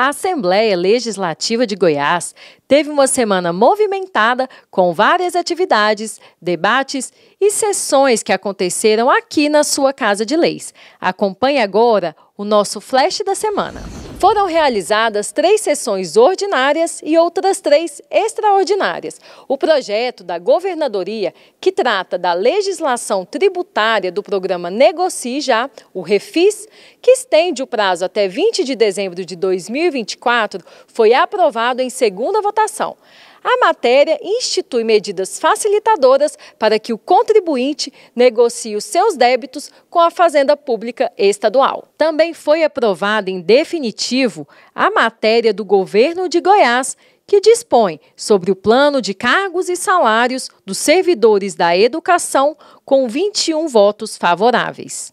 A Assembleia Legislativa de Goiás teve uma semana movimentada com várias atividades, debates e sessões que aconteceram aqui na sua Casa de Leis. Acompanhe agora o nosso flash da semana. Foram realizadas três sessões ordinárias e outras três extraordinárias. O projeto da governadoria, que trata da legislação tributária do programa Negocie Já, o Refis, que estende o prazo até 20 de dezembro de 2024, foi aprovado em segunda votação. A matéria institui medidas facilitadoras para que o contribuinte negocie os seus débitos com a Fazenda Pública Estadual. Também foi aprovada em definitivo a matéria do governo de Goiás que dispõe sobre o plano de cargos e salários dos servidores da educação, com 21 votos favoráveis.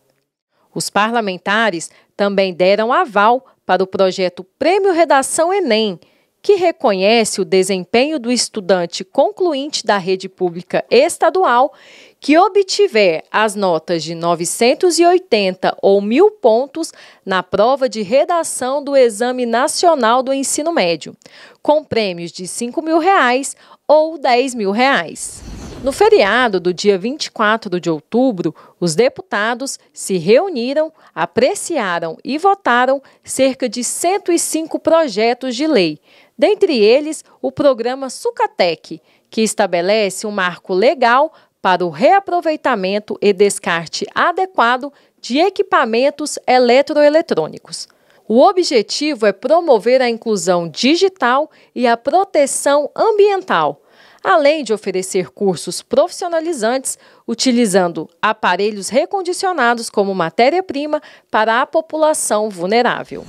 Os parlamentares também deram aval para o projeto Prêmio Redação Enem, que reconhece o desempenho do estudante concluinte da rede pública estadual que obtiver as notas de 980 ou 1.000 pontos na prova de redação do Exame Nacional do Ensino Médio, com prêmios de R$ 5.000 mil reais ou R$ 10.000. mil. Reais. No feriado do dia 24 de outubro, os deputados se reuniram, apreciaram e votaram cerca de 105 projetos de lei, dentre eles o programa Sucatec, que estabelece um marco legal para o reaproveitamento e descarte adequado de equipamentos eletroeletrônicos. O objetivo é promover a inclusão digital e a proteção ambiental, além de oferecer cursos profissionalizantes utilizando aparelhos recondicionados como matéria-prima para a população vulnerável.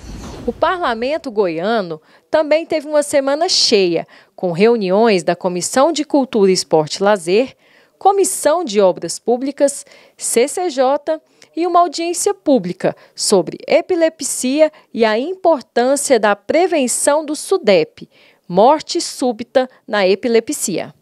O parlamento goiano também teve uma semana cheia, com reuniões da Comissão de Cultura, Esporte e Lazer, Comissão de Obras Públicas, CCJ e uma audiência pública sobre epilepsia e a importância da prevenção do SUDEP, morte súbita na epilepsia.